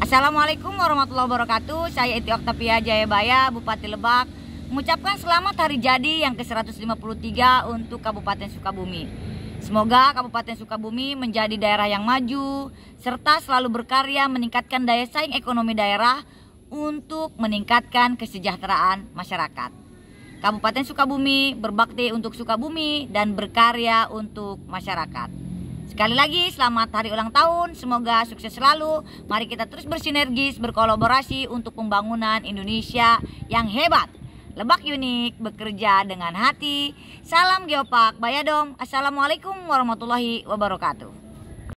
Assalamualaikum warahmatullahi wabarakatuh Saya Iti Oktavia Jayabaya, Bupati Lebak Mengucapkan selamat hari jadi yang ke-153 untuk Kabupaten Sukabumi Semoga Kabupaten Sukabumi menjadi daerah yang maju Serta selalu berkarya meningkatkan daya saing ekonomi daerah Untuk meningkatkan kesejahteraan masyarakat Kabupaten Sukabumi berbakti untuk Sukabumi dan berkarya untuk masyarakat. Sekali lagi selamat hari ulang tahun, semoga sukses selalu. Mari kita terus bersinergis, berkolaborasi untuk pembangunan Indonesia yang hebat. Lebak unik, bekerja dengan hati. Salam Geopak Bayadom. Assalamualaikum warahmatullahi wabarakatuh.